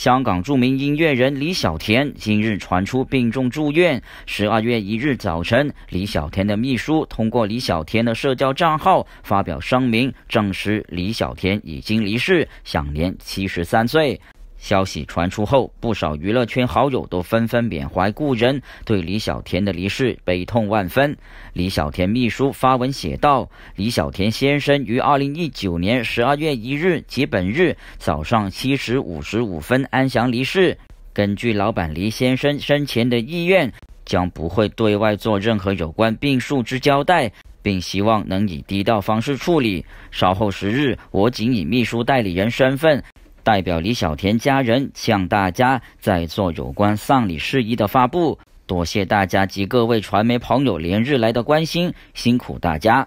香港著名音乐人李小田今日传出病重住院。十二月一日早晨，李小田的秘书通过李小田的社交账号发表声明，证实李小田已经离世，享年七十三岁。消息传出后，不少娱乐圈好友都纷纷缅怀故人，对李小田的离世悲痛万分。李小田秘书发文写道：“李小田先生于二零一九年十二月一日及本日早上七时五十五分安详离世。根据老板李先生生前的意愿，将不会对外做任何有关病术之交代，并希望能以低调方式处理。稍后十日，我仅以秘书代理人身份。”代表李小田家人向大家在做有关丧礼事宜的发布，多谢大家及各位传媒朋友连日来的关心，辛苦大家。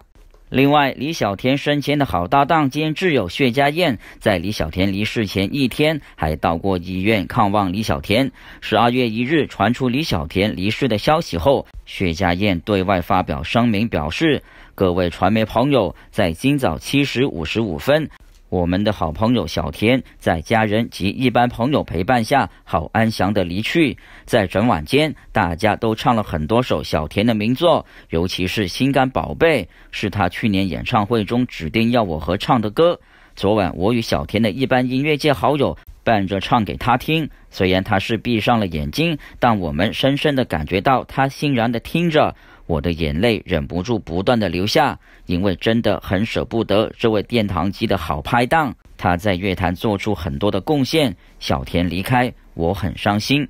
另外，李小田生前的好搭档兼挚友薛家燕，在李小田离世前一天还到过医院看望李小田。十二月一日传出李小田离世的消息后，薛家燕对外发表声明表示，各位传媒朋友在今早七时五十五分。我们的好朋友小天在家人及一般朋友陪伴下，好安详的离去。在整晚间，大家都唱了很多首小田的名作，尤其是《心肝宝贝》，是他去年演唱会中指定要我合唱的歌。昨晚我与小田的一般音乐界好友伴着唱给他听，虽然他是闭上了眼睛，但我们深深的感觉到他欣然的听着。我的眼泪忍不住不断的流下，因为真的很舍不得这位殿堂级的好拍档。他在乐坛做出很多的贡献。小田离开，我很伤心。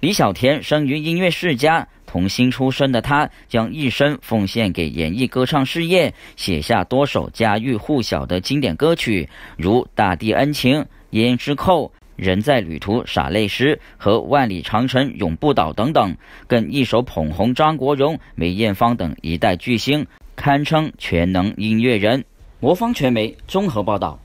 李小田生于音乐世家，童星出身的他将一生奉献给演艺歌唱事业，写下多首家喻户晓的经典歌曲，如《大地恩情》《胭脂扣》。《人在旅途》《傻泪诗》和《万里长城永不倒》等等，更一手捧红张国荣、梅艳芳等一代巨星，堪称全能音乐人。魔方传媒综合报道。